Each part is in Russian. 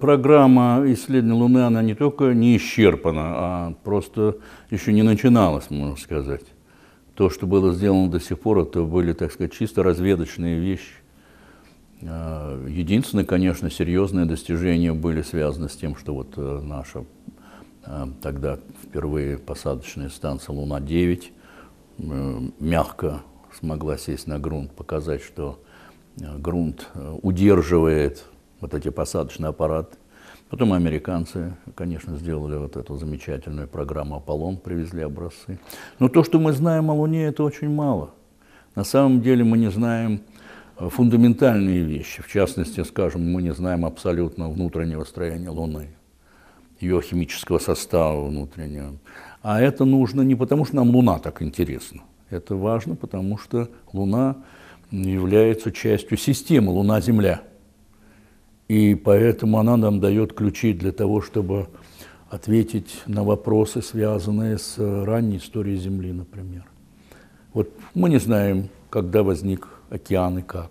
Программа исследования Луны, она не только не исчерпана, а просто еще не начиналась, можно сказать. То, что было сделано до сих пор, это были, так сказать, чисто разведочные вещи. А, единственное, конечно, серьезные достижения были связаны с тем, что вот э, наша а, тогда впервые посадочная станция «Луна-9» э, мягко смогла сесть на грунт, показать, что э, грунт удерживает вот эти посадочные аппараты. Потом американцы, конечно, сделали вот эту замечательную программу «Аполлон», привезли образцы. Но то, что мы знаем о Луне, это очень мало. На самом деле мы не знаем э, фундаментальные вещи. В частности, скажем, мы не знаем абсолютно внутреннего строения Луны, ее химического состава внутреннего. А это нужно не потому, что нам Луна так интересна. Это важно, потому что Луна является частью системы Луна-Земля – и поэтому она нам дает ключи для того, чтобы ответить на вопросы, связанные с ранней историей Земли, например. Вот мы не знаем, когда возник океан и как.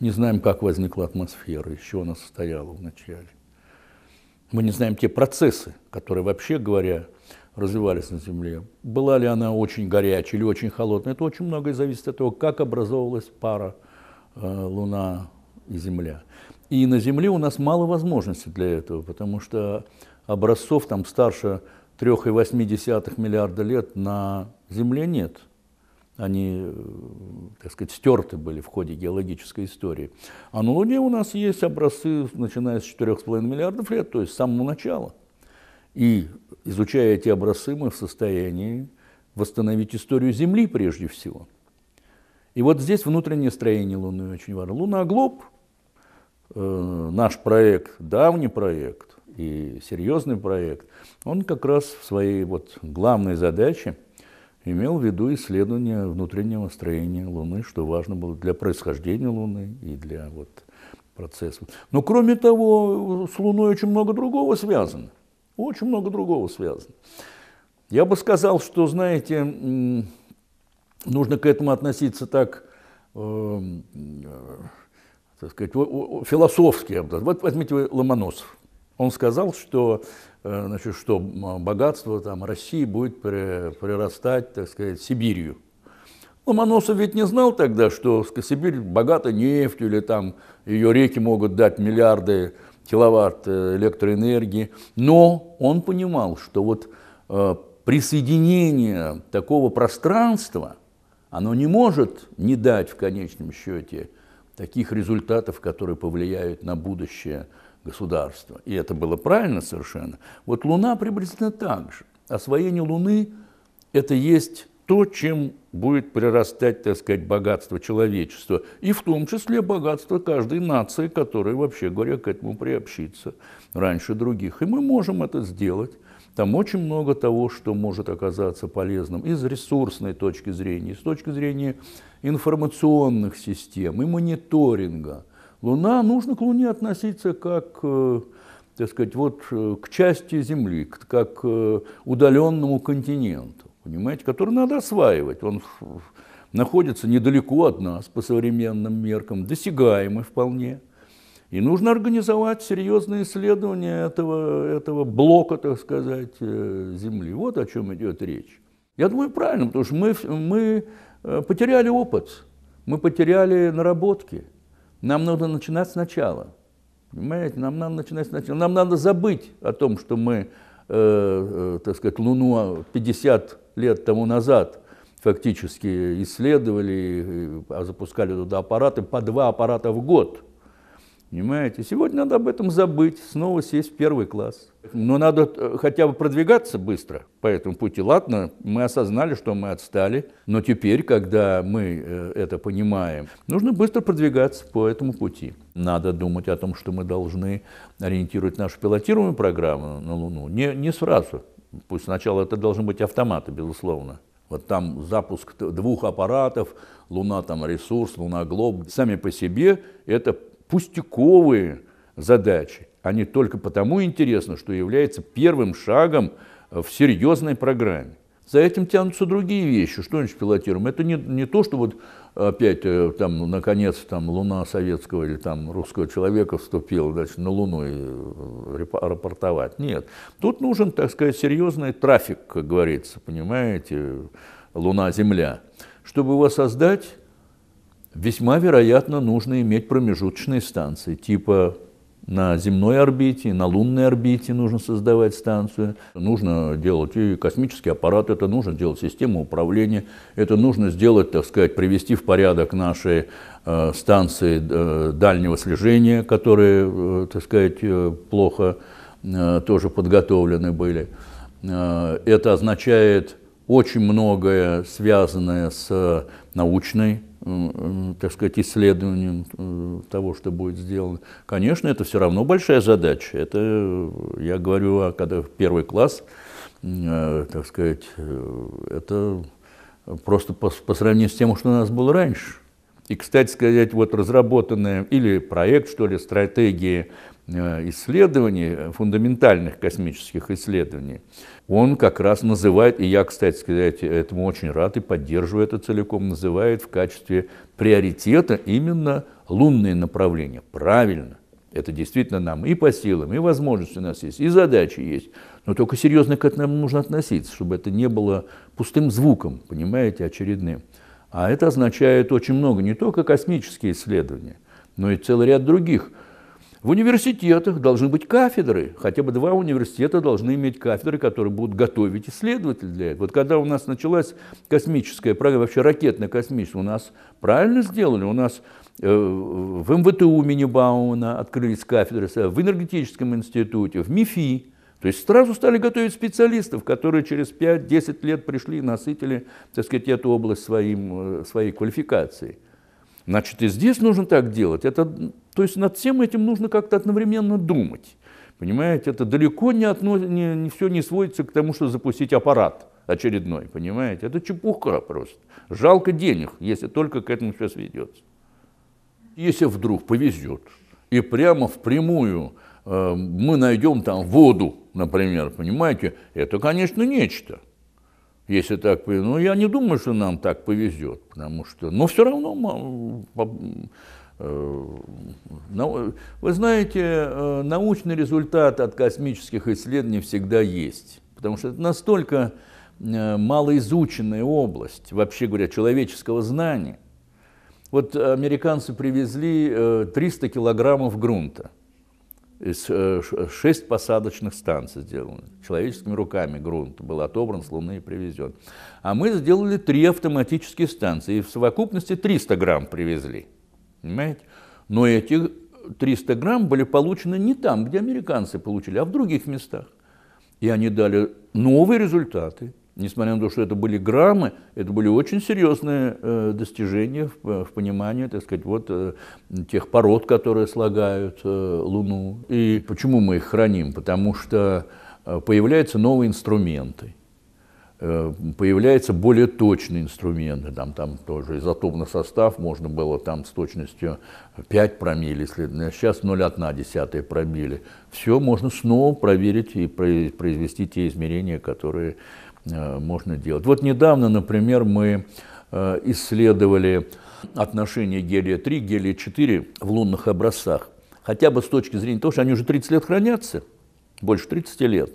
Не знаем, как возникла атмосфера, из чего она состояла вначале. Мы не знаем те процессы, которые, вообще говоря, развивались на Земле. Была ли она очень горячей или очень холодной? это очень многое зависит от того, как образовывалась пара э, Луна и Земля. И на Земле у нас мало возможностей для этого, потому что образцов там старше 3,8 миллиарда лет на Земле нет. Они, так сказать, стерты были в ходе геологической истории. А на Луне у нас есть образцы, начиная с 4,5 миллиардов лет, то есть с самого начала. И изучая эти образцы, мы в состоянии восстановить историю Земли прежде всего. И вот здесь внутреннее строение Луны очень важно. Луна – глоб – Э, наш проект, давний проект и серьезный проект, он как раз в своей вот главной задаче имел в виду исследование внутреннего строения Луны, что важно было для происхождения Луны и для вот процессов. Но кроме того, с Луной очень много другого связано. Очень много другого связано. Я бы сказал, что, знаете, нужно к этому относиться так э, так сказать, философские Вот возьмите вы Ломоносов. Он сказал, что, э, значит, что богатство там, России будет прирастать, так сказать, Сибирью. Ломоносов ведь не знал тогда, что Сибирь богата нефтью, или там ее реки могут дать миллиарды киловатт э, электроэнергии. Но он понимал, что вот э, присоединение такого пространства, оно не может не дать в конечном счете таких результатов, которые повлияют на будущее государства. И это было правильно совершенно. Вот Луна приблизительно так же. Освоение Луны – это есть то, чем будет прирастать, так сказать, богатство человечества, и в том числе богатство каждой нации, которая, вообще говоря, к этому приобщится раньше других. И мы можем это сделать. Там очень много того, что может оказаться полезным из ресурсной точки зрения, с точки зрения информационных систем и мониторинга. Луна, нужно к Луне относиться как э, так сказать, вот э, к части Земли, как к э, удаленному континенту, понимаете, который надо осваивать. Он находится недалеко от нас по современным меркам, досягаемый вполне. И нужно организовать серьезное исследование этого, этого блока, так сказать, э, Земли. Вот о чем идет речь. Я думаю, правильно, потому что мы, мы э, потеряли опыт, мы потеряли наработки. Нам надо начинать сначала. Понимаете, нам надо начинать сначала. Нам надо забыть о том, что мы, э, э, так сказать, Луну 50 а, лет тому назад фактически исследовали, э, а запускали туда аппараты, по два аппарата в год – Понимаете? Сегодня надо об этом забыть, снова сесть в первый класс. Но надо э, хотя бы продвигаться быстро по этому пути. Ладно, мы осознали, что мы отстали, но теперь, когда мы э, это понимаем, нужно быстро продвигаться по этому пути. Надо думать о том, что мы должны ориентировать нашу пилотируемую программу на Луну. Не, не сразу. Пусть сначала это должны быть автоматы, безусловно. Вот там запуск двух аппаратов, Луна там ресурс, Луна глоб, сами по себе это пустяковые задачи, они а только потому интересны, что является первым шагом э, в серьезной программе. За этим тянутся другие вещи. Что значит пилотируем? Это не, не то, что вот э, опять э, там, наконец, там, луна советского или там русского человека вступила, значит, на Луну и рапортовать. Нет. Тут нужен, так сказать, серьезный трафик, как говорится, понимаете, Луна-Земля. Чтобы его создать, весьма вероятно нужно иметь промежуточные станции, типа на земной орбите, на лунной орбите нужно создавать станцию. Нужно делать и космический аппарат, это нужно делать систему управления, это нужно сделать, так сказать, привести в порядок наши э, станции э, дальнего слежения, которые, э, так сказать, э, плохо э, тоже подготовлены были. Э, это означает очень многое, связанное с научной так сказать, исследованием э, того, что будет сделано. Конечно, это все равно большая задача. Это, э, я говорю, а когда первый класс, э, так сказать, это просто по, по сравнению с тем, что у нас было раньше. И, кстати сказать, вот разработанная или проект, что ли, стратегии э, исследований, э, фундаментальных космических исследований, он как раз называет, и я, кстати сказать, этому очень рад и поддерживаю это целиком, называет в качестве приоритета именно лунные направления. Правильно. Это действительно нам и по силам, и возможности у нас есть, и задачи есть. Но только серьезно к этому нужно относиться, чтобы это не было пустым звуком, понимаете, очередным. А это означает очень много, не только космические исследования, но и целый ряд других. В университетах должны быть кафедры, хотя бы два университета должны иметь кафедры, которые будут готовить исследователей для этого. Вот когда у нас началась космическая программа, вообще ракетная космическая у нас правильно сделали, у нас э, в МВТУ имени открылись кафедры, в энергетическом институте, в МИФИ, то есть сразу стали готовить специалистов, которые через 5-10 лет пришли и насытили, так сказать, эту область своим, э, своей квалификацией. Значит, и здесь нужно так делать. Это, то есть над всем этим нужно как-то одновременно думать. Понимаете, это далеко не, отно, не, не все не сводится к тому, что запустить аппарат очередной, понимаете? Это чепуха просто. Жалко денег, если только к этому все сведется. Если вдруг повезет, и прямо впрямую э, мы найдем там воду, например, понимаете, это, конечно, нечто. Если так, ну, я не думаю, что нам так повезет, потому что, но все равно, э, вы знаете, э, научный результат от космических исследований всегда есть, потому что это настолько э, малоизученная область, вообще говоря, человеческого знания. Вот американцы привезли 300 килограммов грунта – Э, э, шесть посадочных станций сделаны. Человеческими руками грунт был отобран с Луны и привезен. А мы сделали три автоматические станции, и в совокупности 300 грамм привезли. Понимаете? Но эти 300 грамм были получены не там, где американцы получили, а в других местах. И они дали новые результаты несмотря на то, что это были граммы, это были очень серьезные э, достижения в, э, в понимании, так сказать, вот э, тех пород, которые слагают э, Луну. И почему мы их храним? Потому что э, появляются новые инструменты э, появляются более точные инструменты, там, там тоже изотопный состав можно было там с точностью 5 промилле, если, сейчас 0,1 промилле. Все можно снова проверить и произвести те измерения, которые Э, можно делать. Вот недавно, например, мы э, исследовали отношение гелия-3, гелия-4 в лунных образцах. Хотя бы с точки зрения того, что они уже 30 лет хранятся, больше 30 лет.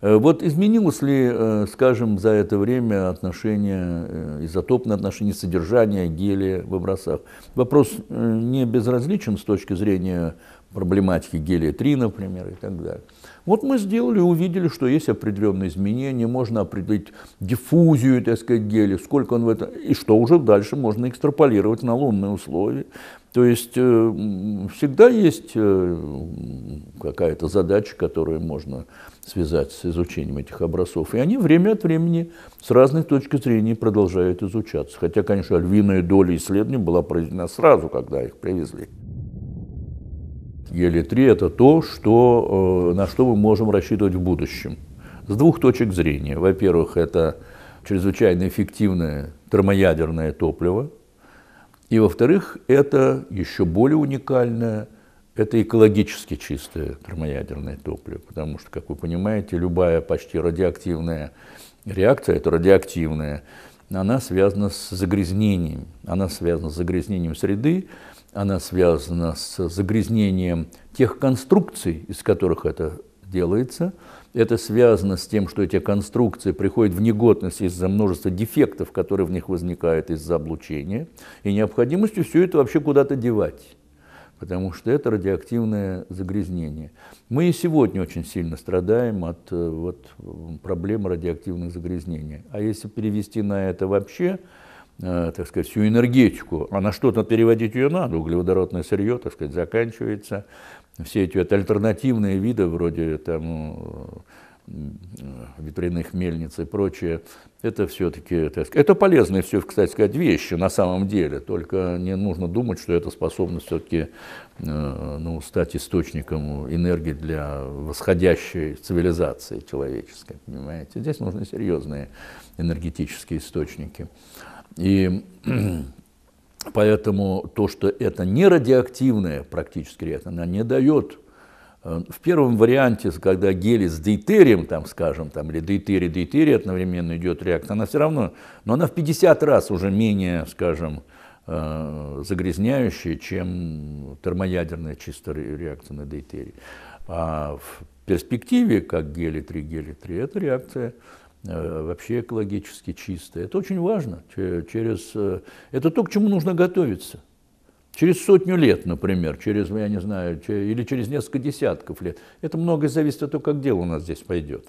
Э, вот изменилось ли, скажем, за это время отношение, изотопное отношение содержания гелия в образцах? Вопрос не безразличен с точки зрения проблематики гелия 3, например, и так далее. Вот мы сделали, увидели, что есть определенные изменения, можно определить диффузию, так сказать, гелия, сколько он в этом, и что уже дальше можно экстраполировать на лунные условия. То есть э, всегда есть э, какая-то задача, которую можно связать с изучением этих образцов. И они время от времени с разных точек зрения продолжают изучаться. Хотя, конечно, львиная доля исследований была произведена сразу, когда их привезли. Гелий-3 – это то, что, э, на что мы можем рассчитывать в будущем. С двух точек зрения. Во-первых, это чрезвычайно эффективное термоядерное топливо. И, во-вторых, это еще более уникальное, это экологически чистое термоядерное топливо. Потому что, как вы понимаете, любая почти радиоактивная реакция, это радиоактивная, она связана с загрязнением. Она связана с загрязнением среды, она связана с загрязнением тех конструкций, из которых это делается. Это связано с тем, что эти конструкции приходят в негодность из-за множества дефектов, которые в них возникают из-за облучения, и необходимостью все это вообще куда-то девать потому что это радиоактивное загрязнение. Мы и сегодня очень сильно страдаем от э, вот, проблемы радиоактивных загрязнений. А если перевести на это вообще, Э, так сказать, всю энергетику, а на что-то переводить ее надо, углеводородное сырье, так сказать, заканчивается, все эти вот альтернативные виды вроде там э, э, ветряных мельниц и прочее, это все-таки, это полезные все, кстати сказать, вещи на самом деле, только не нужно думать, что это способно все-таки ну, стать источником энергии для восходящей цивилизации человеческой, понимаете? Здесь нужны серьезные энергетические источники. И поэтому то, что это не радиоактивная практически реакция, она не дает э, в первом варианте, когда гели с дейтерием, там, скажем, там, или дейтерий, дейтерий одновременно идет реакция, она все равно, но она в 50 раз уже менее, скажем, э, загрязняющая, чем термоядерная чистая реакция на дейтерий. А в перспективе, как гели-3, гели-3, эта реакция Э, вообще экологически чистое. Это очень важно. Через, э, это то, к чему нужно готовиться. Через сотню лет, например, через, я не знаю, или через несколько десятков лет. Это многое зависит от того, как дело у нас здесь пойдет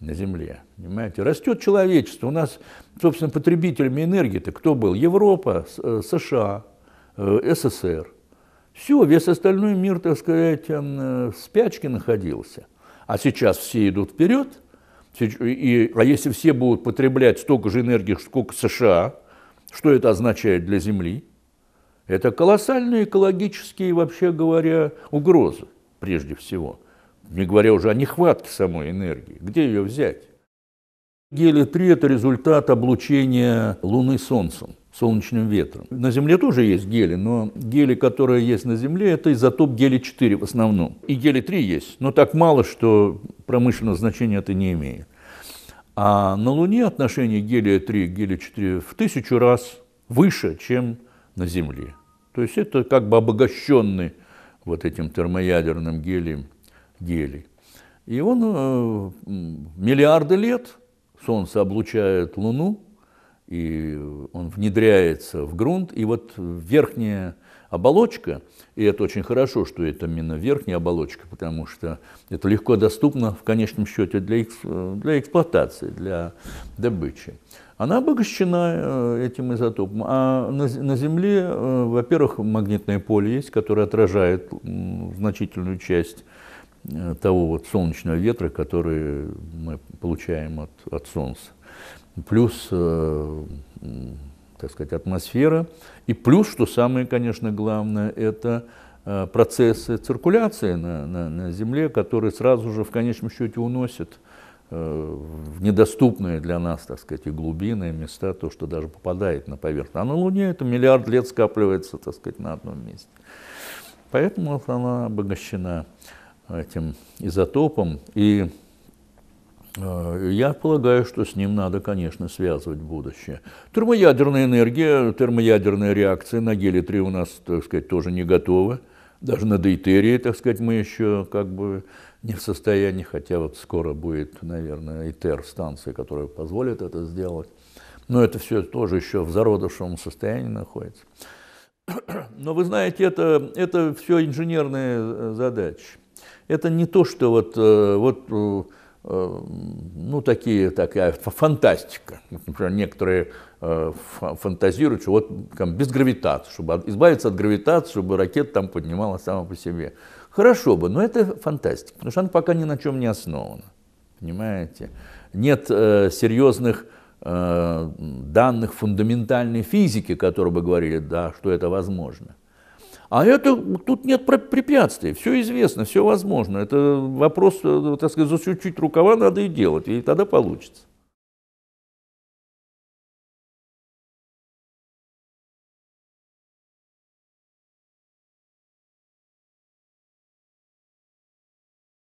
на Земле. Понимаете? Растет человечество. У нас, собственно, потребителями энергии-то кто был? Европа, э, США, СССР. Все, весь остальной мир, так сказать, в спячке находился. А сейчас все идут вперед – и, а если все будут потреблять столько же энергии, сколько США, что это означает для Земли? Это колоссальные экологические, вообще говоря, угрозы, прежде всего. Не говоря уже о нехватке самой энергии. Где ее взять? Гели – это результат облучения Луны Солнцем солнечным ветром. На Земле тоже есть гели, но гели, которые есть на Земле, это изотоп гели-4 в основном. И гели-3 есть, но так мало, что промышленного значения это не имеет. А на Луне отношение гелия-3 к гелию-4 в тысячу раз выше, чем на Земле. То есть это как бы обогащенный вот этим термоядерным гелием гелий. И он э, миллиарды лет – Солнце облучает Луну, и он внедряется в грунт, и вот верхняя оболочка, и это очень хорошо, что это именно верхняя оболочка, потому что это легко доступно в конечном счете для, для эксплуатации, для добычи. Она обогащена э, этим изотопом. А на, на Земле, э, во-первых, магнитное поле есть, которое отражает значительную часть Э, того вот солнечного ветра, который мы получаем от, от Солнца. Плюс, э, так сказать, атмосфера. И плюс, что самое, конечно, главное, это э, процессы циркуляции на, на, на Земле, которые сразу же в конечном счете уносят э, в недоступные для нас, так сказать, и глубины, и места, то, что даже попадает на поверхность. А на Луне это миллиард лет скапливается, так сказать, на одном месте. Поэтому вот она обогащена этим изотопом. И э, я полагаю, что с ним надо, конечно, связывать будущее. Термоядерная энергия, термоядерная реакция на гелий-3 у нас, так сказать, тоже не готова. Даже на дейтерии, так сказать, мы еще как бы не в состоянии, хотя вот скоро будет, наверное, ИТР-станция, которая позволит это сделать. Но это все тоже еще в зародышевом состоянии находится. Но вы знаете, это, это все инженерные э, задачи это не то, что вот, э, вот э, э, ну, такие, такая фантастика. Например, некоторые фантазируют, что вот там, без гравитации, чтобы избавиться от гравитации, чтобы ракета там поднималась сама по себе. Хорошо бы, но это фантастика, потому что она пока ни на чем не основана. Понимаете? Нет э, серьезных э, данных фундаментальной физики, которые бы говорили, да, что это возможно. А это тут нет препятствий, все известно, все возможно. Это вопрос, э, так сказать, засучить рукава надо и делать, и тогда получится.